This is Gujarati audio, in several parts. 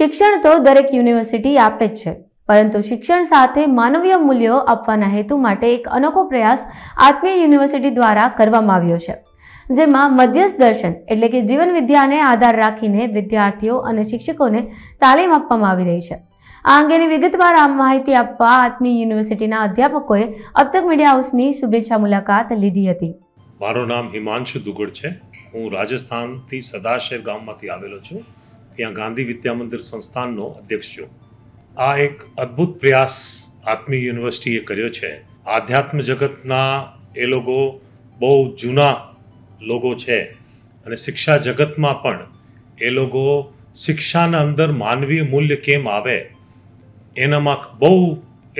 શિક્ષણ તો દરેક યુનિવર્સિટી આપે જ છે પરંતુ શિક્ષણ સાથે માનવીય મૂલ્યો આપવાના હેતુ માટે એક અનોખો પ્રયાસ આત્મીય યુનિવર્સિટી દ્વારા કરવામાં આવ્યો છે જેમાં મધ્યસ્થ દર્શન એટલે કે જીવન વિદ્યાને આધાર રાખીને વિદ્યાર્થીઓ અને શિક્ષકોને તાલીમ આપવામાં આવી રહી છે આ અંગેની વિગતવાર આ માહિતી આપવા આત્મી યુનિવર્સિટીના અધ્યાપકોએ અબતક મીડિયા હાઉસની શુભેચ્છા મુલાકાત લીધી હતી મારું નામ હિમાંશુ દુગડ છે હું રાજસ્થાનથી સદાશેર ગામમાંથી આવેલો છું ત્યાં ગાંધી વિદ્યા મંદિર સંસ્થાનનો અધ્યક્ષ છું આ એક અદ્ભુત પ્રયાસ આત્મી યુનિવર્સિટીએ કર્યો છે આધ્યાત્મ જગતના એ લોકો બહુ જૂના લોકો છે અને શિક્ષા જગતમાં પણ એ લોકો શિક્ષાના અંદર માનવીય મૂલ્ય કેમ આવે એનામાં બહુ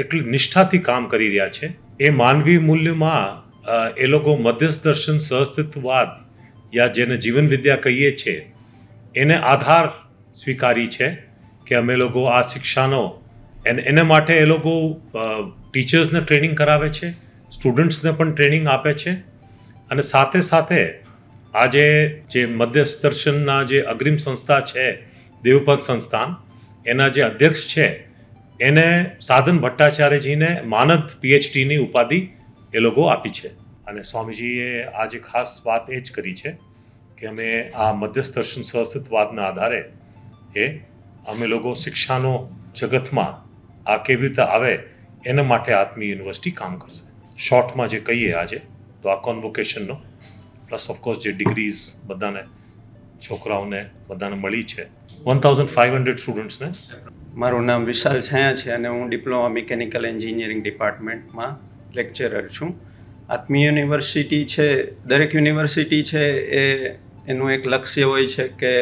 એટલી નિષ્ઠાથી કામ કરી રહ્યા છે એ માનવીય મૂલ્યમાં એ લોકો મધ્યસ્થ દર્શન સહઅસ્તિત્વવાદ યા જેને જીવન વિદ્યા કહીએ છીએ એને આધાર સ્વીકારી છે કે અમે લોકો આ શિક્ષાનો એના માટે એ લોકો ટીચર્સને ટ્રેનિંગ કરાવે છે સ્ટુડન્ટ્સને પણ ટ્રેનિંગ આપે છે અને સાથે સાથે આજે જે મધ્યસ્તર્શનના જે અગ્રિમ સંસ્થા છે દેવપદ સંસ્થાન એના જે અધ્યક્ષ છે એને સાધન ભટ્ટાચાર્યજીને માનદ પીએચડીની ઉપાધિ એ લોકો આપી છે અને સ્વામીજીએ આજે ખાસ વાત એ જ કરી છે કે અમે આ મધ્યસ્થ દર્શન સહસ્તવાદના આધારે એ અમે લોકો શિક્ષાનો જગતમાં આ કેવી રીતે આવે એના માટે આત્મી યુનિવર્સિટી કામ કરશે શોર્ટમાં જે કહીએ આજે તો આ કોન્વોકેશનનો પ્લસ ઓફકોર્સ જે ડિગ્રીઝ બધાને છોકરાઓને બધાને મળી છે વન થાઉઝન્ડ ફાઇવ હંડ્રેડ સ્ટુડન્ટ્સને મારું નામ વિશાલ છાયા છે અને હું ડિપ્લોમા મિકેનિકલ એન્જિનિયરિંગ ડિપાર્ટમેન્ટમાં લેક્ચરર છું આત્મી યુનિવર્સિટી છે દરેક યુનિવર્સિટી છે એ એનું એક લક્ષ્ય હોય છે કે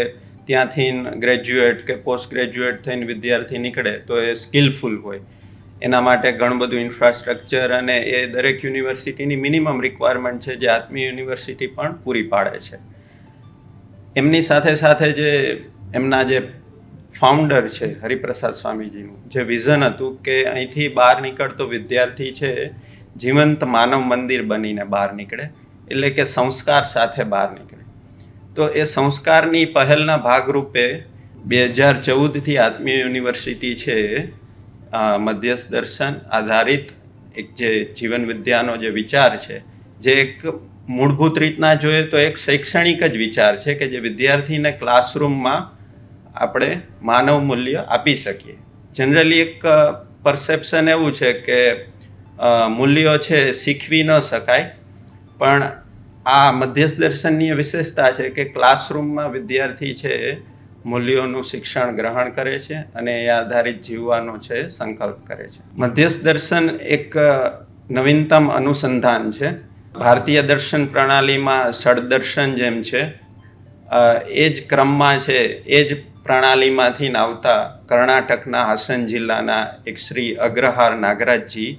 ત્યાંથી ગ્રેજ્યુએટ કે પોસ્ટ ગ્રેજ્યુએટ થઈને વિદ્યાર્થી નીકળે તો એ સ્કિલફુલ હોય એના માટે ઘણું બધું ઇન્ફ્રાસ્ટ્રક્ચર અને એ દરેક યુનિવર્સિટીની મિનિમમ રિક્વાયરમેન્ટ છે જે આત્મીય યુનિવર્સિટી પણ પૂરી પાડે છે એમની સાથે સાથે જે એમના જે ફાઉન્ડર છે હરિપ્રસાદ સ્વામીજીનું જે વિઝન હતું કે અહીંથી બહાર નીકળતો વિદ્યાર્થી છે જીવંત માનવ મંદિર બનીને બહાર નીકળે એટલે કે સંસ્કાર સાથે બહાર નીકળે તો એ સંસ્કારની પહેલના ભાગરૂપે બે હજાર ચૌદથી આત્મીય યુનિવર્સિટી છે મધ્યસ્થ દર્શન આધારિત એક જે જીવન વિદ્યાનો જે વિચાર છે જે એક મૂળભૂત રીતના જોઈએ તો એક શૈક્ષણિક જ વિચાર છે કે જે વિદ્યાર્થીને ક્લાસરૂમમાં આપણે માનવ મૂલ્ય આપી શકીએ જનરલી એક પરસેપ્શન એવું છે કે મૂલ્યો છે શીખવી ન શકાય પણ આ મધ્યસ્થ દર્શનની વિશેષતા છે કે ક્લાસરૂમમાં વિદ્યાર્થી છે એ મૂલ્યોનું શિક્ષણ ગ્રહણ કરે છે અને એ આધારિત જીવવાનો છે સંકલ્પ કરે છે મધ્યસ્થ દર્શન એક નવીનતમ અનુસંધાન છે ભારતીય દર્શન પ્રણાલીમાં ષડદર્શન જેમ છે એ જ ક્રમમાં છે એ જ પ્રણાલીમાંથી આવતા કર્ણાટકના હાસન જિલ્લાના એક શ્રી અગ્રહાર નાગરાજજી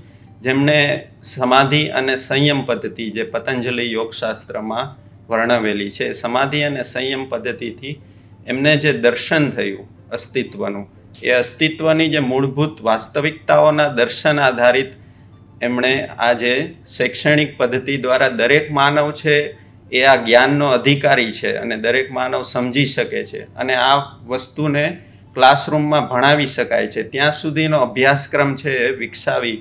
જેમણે સમાધિ અને સંયમ પદ્ધતિ જે પતંજલિ યોગશાસ્ત્રમાં વર્ણવેલી છે સમાધિ અને સંયમ પદ્ધતિથી એમને જે દર્શન થયું અસ્તિત્વનું એ અસ્તિત્વની જે મૂળભૂત વાસ્તવિકતાઓના દર્શન આધારિત એમણે આ જે શૈક્ષણિક પદ્ધતિ દ્વારા દરેક માનવ છે એ આ જ્ઞાનનો અધિકારી છે અને દરેક માનવ સમજી શકે છે અને આ વસ્તુને ક્લાસરૂમમાં ભણાવી શકાય છે ત્યાં સુધીનો અભ્યાસક્રમ છે એ વિકસાવી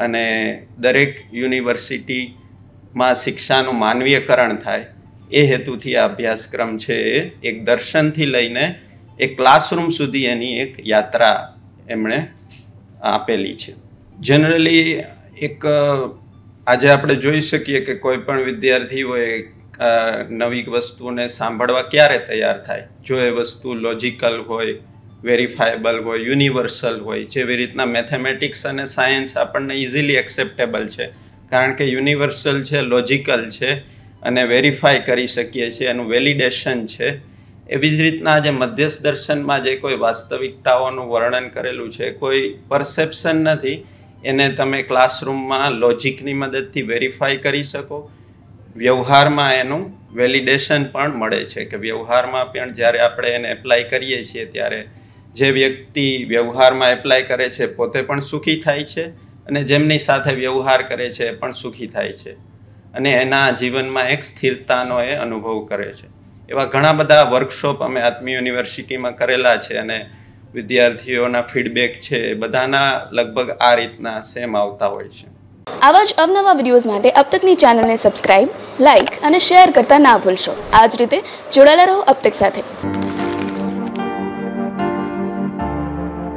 અને દરેક યુનિવર્સિટીમાં શિક્ષાનું માનવીયકરણ થાય એ હેતુથી આ અભ્યાસક્રમ છે એ એક દર્શનથી લઈને એક ક્લાસરૂમ સુધી એની એક યાત્રા એમણે આપેલી છે જનરલી એક આજે આપણે જોઈ શકીએ કે કોઈ પણ વિદ્યાર્થી હોય નવી વસ્તુને સાંભળવા ક્યારે તૈયાર થાય જો એ વસ્તુ લોજિકલ હોય વેરીફાયેબલ હોય યુનિવર્સલ હોય જેવી રીતના મેથેમેટિક્સ અને સાયન્સ આપણને ઇઝીલી એક્સેપ્ટેબલ છે કારણ કે યુનિવર્સલ છે લોજિકલ છે અને વેરીફાઈ કરી શકીએ છીએ એનું વેલિડેશન છે એવી જ રીતના જે મધ્યસ્થ દર્શનમાં જે કોઈ વાસ્તવિકતાઓનું વર્ણન કરેલું છે કોઈ પરસેપ્શન નથી એને તમે ક્લાસરૂમમાં લોજિકની મદદથી વેરીફાઈ કરી શકો વ્યવહારમાં એનું વેલિડેશન પણ મળે છે કે વ્યવહારમાં પણ જ્યારે આપણે એને એપ્લાય કરીએ છીએ ત્યારે જે વ્યક્તિ વ્યવહારમાં એપ્લાય કરે છે પોતે પણ સુખી થાય છે અને જેમની સાથે વ્યવહાર કરે છે એ પણ સુખી થાય છે અને એના જીવનમાં એક સ્થિરતાનો એ અનુભવ કરે છે એવા ઘણા બધા વર્કશોપ અમે આત્મી યુનિવર્સિટીમાં કરેલા છે અને વિદ્યાર્થીઓના ફીડબેક છે બધાના લગભગ આ રીતના સેમ આવતા હોય છે આવા જ અવનવા વિડીયોઝ માટે અબતકની ચેનલને સબસ્ક્રાઇબ લાઈક અને શેર કરતા ના ભૂલશો આ જ રીતે જોડાયેલા રહો અબતક સાથે